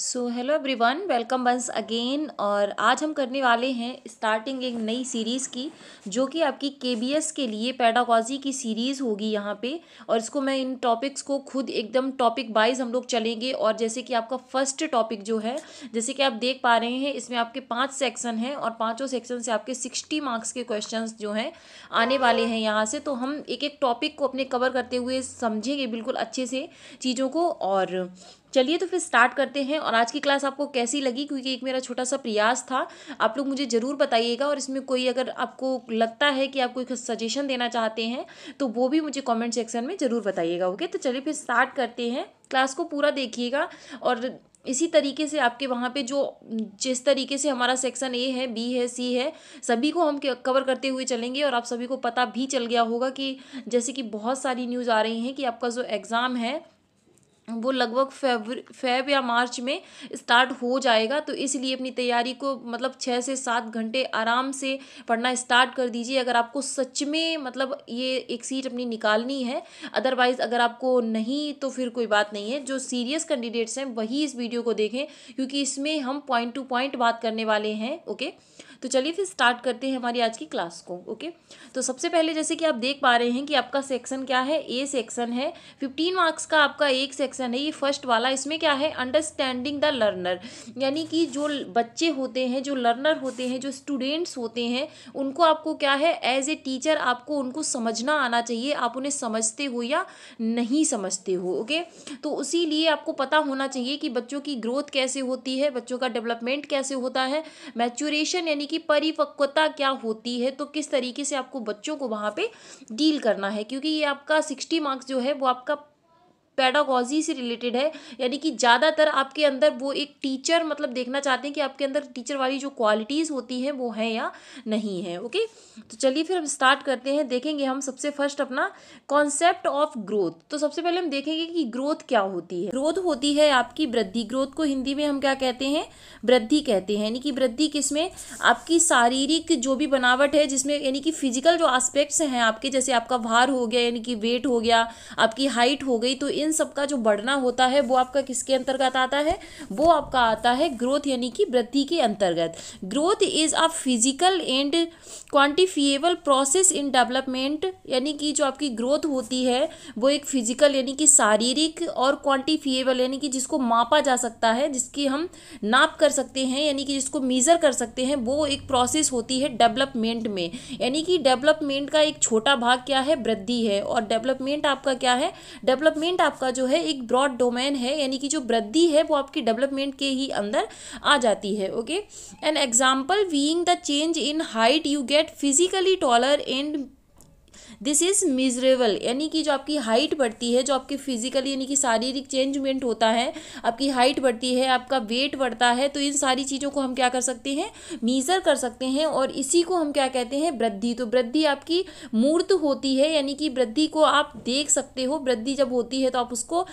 सो hello everyone welcome once again और आज हम करने वाले हैं स्टार्टिंग एक नई सीरीज़ की जो कि आपकी के के लिए पैडागॉजी की सीरीज़ होगी यहाँ पे और इसको मैं इन टॉपिक्स को खुद एकदम टॉपिक वाइज हम लोग चलेंगे और जैसे कि आपका फर्स्ट टॉपिक जो है जैसे कि आप देख पा रहे हैं इसमें आपके पाँच सेक्शन हैं और पाँचों सेक्शन से आपके सिक्सटी मार्क्स के क्वेश्चन जो हैं आने वाले हैं यहाँ से तो हम एक एक टॉपिक को अपने कवर करते हुए समझेंगे बिल्कुल अच्छे से चीज़ों को और चलिए तो फिर स्टार्ट करते हैं और आज की क्लास आपको कैसी लगी क्योंकि एक मेरा छोटा सा प्रयास था आप लोग मुझे ज़रूर बताइएगा और इसमें कोई अगर आपको लगता है कि आप कोई सजेशन देना चाहते हैं तो वो भी मुझे कॉमेंट सेक्शन में ज़रूर बताइएगा ओके तो चलिए फिर स्टार्ट करते हैं क्लास को पूरा देखिएगा और इसी तरीके से आपके वहाँ पे जो जिस तरीके से हमारा सेक्शन ए है बी है सी है सभी को हम कवर करते हुए चलेंगे और आप सभी को पता भी चल गया होगा कि जैसे कि बहुत सारी न्यूज़ आ रही हैं कि आपका जो एग्ज़ाम है वो लगभग फेबर फेब या मार्च में स्टार्ट हो जाएगा तो इसलिए अपनी तैयारी को मतलब छः से सात घंटे आराम से पढ़ना स्टार्ट कर दीजिए अगर आपको सच में मतलब ये एक सीट अपनी निकालनी है अदरवाइज़ अगर आपको नहीं तो फिर कोई बात नहीं है जो सीरियस कैंडिडेट्स हैं वही इस वीडियो को देखें क्योंकि इसमें हम पॉइंट टू पॉइंट बात करने वाले हैं ओके तो चलिए फिर स्टार्ट करते हैं हमारी आज की क्लास को ओके तो सबसे पहले जैसे कि आप देख पा रहे हैं कि आपका सेक्शन क्या है ए सेक्शन है फिफ्टीन मार्क्स का आपका एक सेक्शन है ये फर्स्ट वाला इसमें क्या है अंडरस्टैंडिंग द लर्नर यानी कि जो बच्चे होते हैं जो लर्नर होते हैं जो स्टूडेंट्स होते हैं उनको आपको क्या है एज ए टीचर आपको उनको समझना आना चाहिए आप उन्हें समझते हो या नहीं समझते हो ओके तो उसी लिए आपको पता होना चाहिए कि बच्चों की ग्रोथ कैसे होती है बच्चों का डेवलपमेंट कैसे होता है मैच्योरेशन यानी कि की परिपक्वता क्या होती है तो किस तरीके से आपको बच्चों को वहाँ पे डील करना है क्योंकि ये आपका सिक्सटी मार्क्स जो है वो आपका पेडागॉजी से रिलेटेड है यानी कि ज़्यादातर आपके अंदर वो एक टीचर मतलब देखना चाहते हैं कि आपके अंदर टीचर वाली जो क्वालिटीज़ होती हैं वो हैं या नहीं है ओके तो चलिए फिर हम स्टार्ट करते हैं देखेंगे हम सबसे फर्स्ट अपना कॉन्सेप्ट ऑफ ग्रोथ तो सबसे पहले हम देखेंगे कि ग्रोथ क्या होती है ग्रोथ होती है आपकी वृद्धि ग्रोथ को हिंदी में हम क्या कहते हैं वृद्धि कहते हैं यानी कि वृद्धि किसमें आपकी शारीरिक जो भी बनावट है जिसमें यानी कि फिजिकल जो आस्पेक्ट्स हैं आपके जैसे आपका भार हो गया यानी कि वेट हो गया आपकी हाइट हो गई तो इन सब का जो बढ़ना होता है वो आपका किसके अंतर्गत आता है वो आपका आता है ग्रोथ यानी कि वृद्धि के अंतर्गत growth is a physical and quantifiable process in development यानी कि जो आपकी ग्रोथ होती है वो एक फिजिकल यानी कि शारीरिक और क्वांटिफिएबल यानी कि जिसको मापा जा सकता है जिसकी हम नाप कर सकते हैं यानी कि जिसको मीज़र कर सकते हैं वो एक प्रोसेस होती है डेवलपमेंट में यानी कि डेवलपमेंट का एक छोटा भाग क्या है वृद्धि है और डेवलपमेंट आपका क्या है डेवलपमेंट आप आपका जो है एक ब्रॉड डोमेन है यानी कि जो वृद्धि है वो आपकी डेवलपमेंट के ही अंदर आ जाती है okay an example being the change in height you get physically taller and this is measurable यानी कि जो आपकी हाइट बढ़ती है जो आपके फिजिकली यानी कि शारीरिक चेंजमेंट होता है आपकी हाइट बढ़ती है आपका वेट बढ़ता है तो इन सारी चीज़ों को हम क्या कर सकते हैं मीज़र कर सकते हैं और इसी को हम क्या कहते हैं वृद्धि तो वृद्धि आपकी मूर्त होती है यानी कि वृद्धि को आप देख सकते हो वृद्धि जब होती है तो आप उसको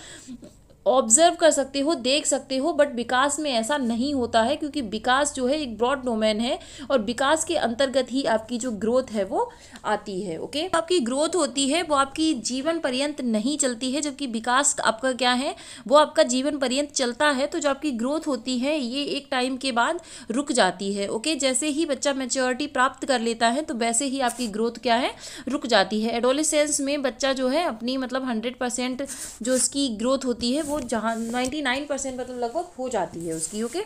ऑब्जर्व कर सकते हो देख सकते हो बट विकास में ऐसा नहीं होता है क्योंकि विकास जो है एक ब्रॉड डोमेन है और विकास के अंतर्गत ही आपकी जो ग्रोथ है वो आती है ओके आपकी ग्रोथ होती है वो आपकी जीवन पर्यंत नहीं चलती है जबकि विकास आपका क्या है वो आपका जीवन पर्यंत चलता है तो जो आपकी ग्रोथ होती है ये एक टाइम के बाद रुक जाती है ओके जैसे ही बच्चा मेच्योरिटी प्राप्त कर लेता है तो वैसे ही आपकी ग्रोथ क्या है रुक जाती है एडोलिसेंस में बच्चा जो है अपनी मतलब हंड्रेड परसेंट जो उसकी ग्रोथ होती है वो जहाँ नाइन्टी नाइन परसेंट मतलब लगभग हो जाती है उसकी ओके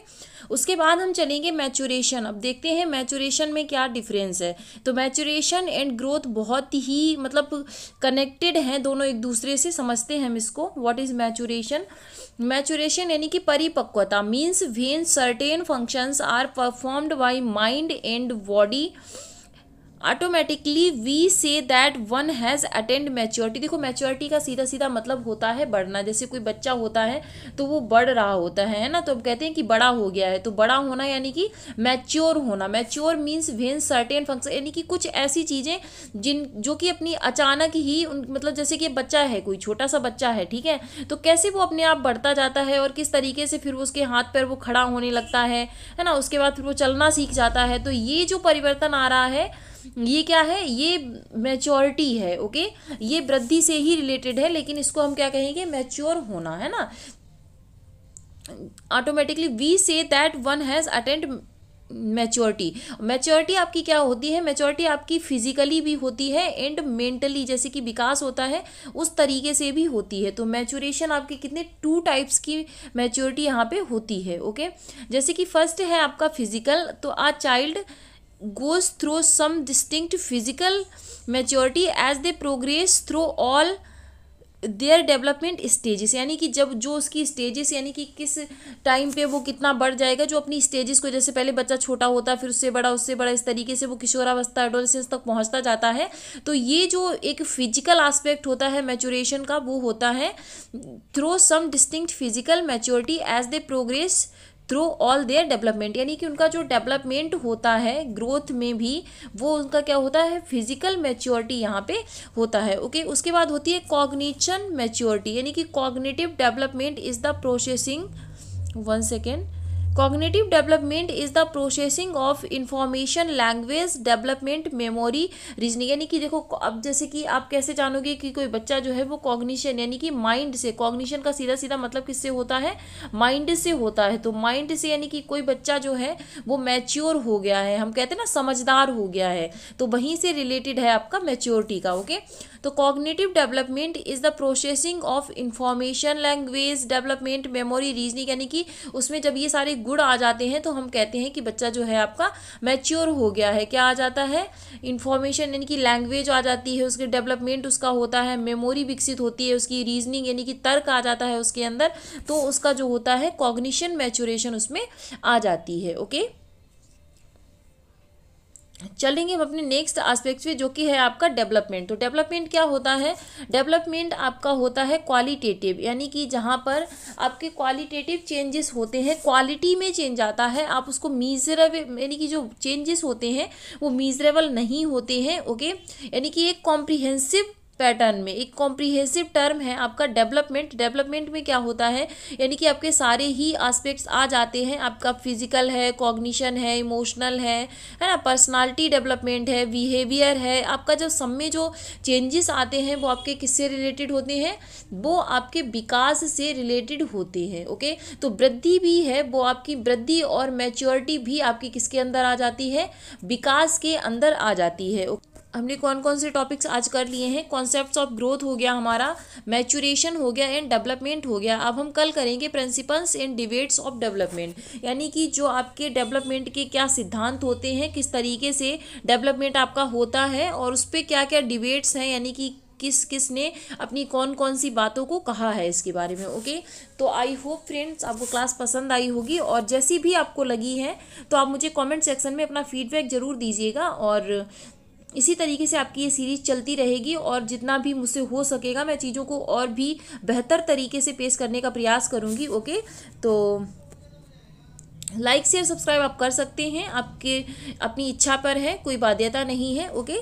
उसके बाद हम चलेंगे मैचुरेशन अब देखते हैं मैचुरेशन में क्या डिफरेंस है तो मैचुरेशन एंड ग्रोथ बहुत ही मतलब कनेक्टेड हैं दोनों एक दूसरे से समझते हैं हम इसको व्हाट इज़ मैचुरेशन मैचुरेशन यानी कि परिपक्वता means when certain functions are performed by mind and body automatically we say that one has attend maturity देखो मैच्योरिटी का सीधा सीधा मतलब होता है बढ़ना जैसे कोई बच्चा होता है तो वो बढ़ रहा होता है ना तो हम कहते हैं कि बड़ा हो गया है तो बड़ा होना यानी कि मैच्योर होना mature means when certain function यानी कि कुछ ऐसी चीज़ें जिन जो कि अपनी अचानक ही उन मतलब जैसे कि बच्चा है कोई छोटा सा बच्चा है ठीक है तो कैसे वो अपने आप बढ़ता जाता है और किस तरीके से फिर उसके हाथ पर वो खड़ा होने लगता है है ना उसके बाद फिर वो चलना सीख जाता है तो ये जो परिवर्तन आ रहा है ये क्या है ये मैच्योरिटी है ओके ये वृद्धि से ही रिलेटेड है लेकिन इसको हम क्या कहेंगे मैच्योर होना है ना automatically we say that one has attend maturity maturity आपकी क्या होती है मैच्योरिटी आपकी फिजिकली भी होती है एंड मेंटली जैसे कि विकास होता है उस तरीके से भी होती है तो मैच्योरेशन आपकी कितने टू टाइप्स की मैच्योरिटी यहाँ पे होती है ओके जैसे कि फर्स्ट है आपका फिजिकल तो a child goes through some distinct physical maturity age they progress through all their development stages यानी कि जब जो उसकी स्टेजेस यानी कि किस टाइम पे वो कितना बढ़ जाएगा जो अपनी स्टेजेस को जैसे पहले बच्चा छोटा होता है फिर उससे बड़ा उससे बड़ा इस तरीके से वो किशोरावस्था एडोलेसेंस तक पहुंचता जाता है तो ये जो एक फिजिकल आस्पेक्ट होता है मैच्योरेशन का वो होता है through some distinct physical maturity age they progress through all their development यानी कि उनका जो डेवलपमेंट होता है ग्रोथ में भी वो उनका क्या होता है फिजिकल मेच्योरिटी यहाँ पे होता है ओके okay? उसके बाद होती है कॉग्निशन मेच्योरिटी यानी कि cognitive development is the processing one second cognitive development is the processing of information language development memory reasoning यानी कि देखो अब जैसे कि आप कैसे जानोगे कि कोई बच्चा जो है वो कॉग्निशन यानी कि माइंड से कॉग्निशन का सीधा सीधा मतलब किससे होता है माइंड से होता है तो माइंड से यानी कि कोई बच्चा जो है वो मैच्योर हो गया है हम कहते हैं ना समझदार हो गया है तो वहीं से रिलेटेड है आपका मैच्योरिटी का ओके तो cognitive development is the processing of information language development memory reasoning यानी कि उसमें जब ये सारे गुण आ जाते हैं तो हम कहते हैं कि बच्चा जो है आपका मैच्योर हो गया है क्या आ जाता है इन्फॉर्मेशन यानी कि लैंग्वेज आ जाती है उसके डेवलपमेंट उसका होता है मेमोरी विकसित होती है उसकी रीजनिंग यानी कि तर्क आ जाता है उसके अंदर तो उसका जो होता है कॉग्निशन मैच्योरेशन उसमें आ जाती है ओके चलेंगे हम अपने नेक्स्ट आस्पेक्ट पे जो कि है आपका डेवलपमेंट तो डेवलपमेंट क्या होता है डेवलपमेंट आपका होता है क्वालिटेटिव यानी कि जहाँ पर आपके क्वालिटेटिव चेंजेस होते हैं क्वालिटी में चेंज आता है आप उसको मीजरेबल यानी कि जो चेंजेस होते हैं वो मीजरेबल नहीं होते हैं ओके यानी कि एक कॉम्प्रिहेंसिव पैटर्न में एक कॉम्प्रिहेंसिव टर्म है आपका डेवलपमेंट डेवलपमेंट में क्या होता है यानी कि आपके सारे ही आस्पेक्ट्स आ जाते हैं आपका फिजिकल है कॉग्निशन है इमोशनल है है ना पर्सनालिटी डेवलपमेंट है बिहेवियर है आपका जो सब में जो चेंजेस आते हैं वो आपके किससे रिलेटेड होते हैं वो आपके विकास से रिलेटेड होते हैं ओके तो वृद्धि भी है वो आपकी वृद्धि और मैच्योरिटी भी आपकी किसके अंदर आ जाती है विकास के अंदर आ जाती है ओके हमने कौन कौन से टॉपिक्स आज कर लिए हैं कॉन्सेप्ट्स ऑफ ग्रोथ हो गया हमारा मैचुरेशन हो गया एंड डेवलपमेंट हो गया अब हम कल करेंगे principles and debates of development यानी कि जो आपके डेवलपमेंट के क्या सिद्धांत होते हैं किस तरीके से डेवलपमेंट आपका होता है और उस पर क्या क्या डिबेट्स हैं यानी कि किस किस ने अपनी कौन कौन सी बातों को कहा है इसके बारे में ओके तो आई होप फ्रेंड्स आपको क्लास पसंद आई होगी और जैसी भी आपको लगी है तो आप मुझे कमेंट सेक्शन में अपना फीडबैक ज़रूर दीजिएगा और इसी तरीके से आपकी ये सीरीज़ चलती रहेगी और जितना भी मुझसे हो सकेगा मैं चीज़ों को और भी बेहतर तरीके से पेश करने का प्रयास करूँगी ओके तो लाइक शेयर सब्सक्राइब आप कर सकते हैं आपके अपनी इच्छा पर है कोई बाध्यता नहीं है ओके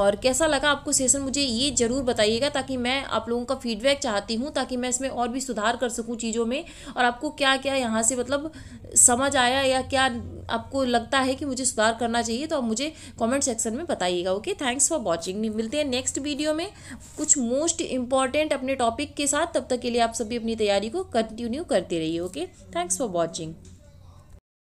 और कैसा लगा आपको सेशन मुझे ये ज़रूर बताइएगा ताकि मैं आप लोगों का फीडबैक चाहती हूँ ताकि मैं इसमें और भी सुधार कर सकूँ चीज़ों में और आपको क्या क्या यहाँ से मतलब समझ आया या क्या आपको लगता है कि मुझे सुधार करना चाहिए तो आप मुझे कमेंट सेक्शन में बताइएगा ओके थैंक्स फॉर वॉचिंग मिलते हैं नेक्स्ट वीडियो में कुछ मोस्ट इंपॉर्टेंट अपने टॉपिक के साथ तब तक के लिए आप सभी अपनी तैयारी को कंटिन्यू करते रहिए ओके थैंक्स फॉर वॉचिंग